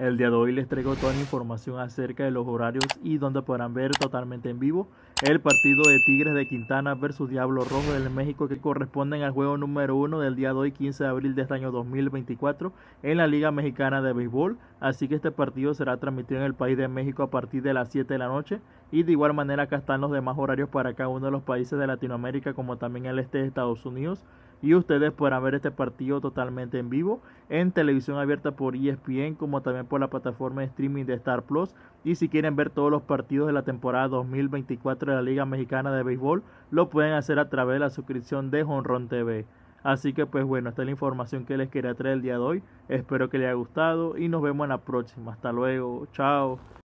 El día de hoy les traigo toda la información acerca de los horarios y donde podrán ver totalmente en vivo el partido de Tigres de Quintana versus Diablo Rojo del México que corresponden al juego número 1 del día de hoy 15 de abril de este año 2024 en la Liga Mexicana de Béisbol. Así que este partido será transmitido en el país de México a partir de las 7 de la noche y de igual manera acá están los demás horarios para cada uno de los países de Latinoamérica como también el este de Estados Unidos y ustedes podrán ver este partido totalmente en vivo en televisión abierta por ESPN como también por la plataforma de streaming de Star Plus y si quieren ver todos los partidos de la temporada 2024 de la Liga Mexicana de Béisbol lo pueden hacer a través de la suscripción de Honron TV. Así que pues bueno, esta es la información que les quería traer el día de hoy. Espero que les haya gustado y nos vemos en la próxima. Hasta luego, chao.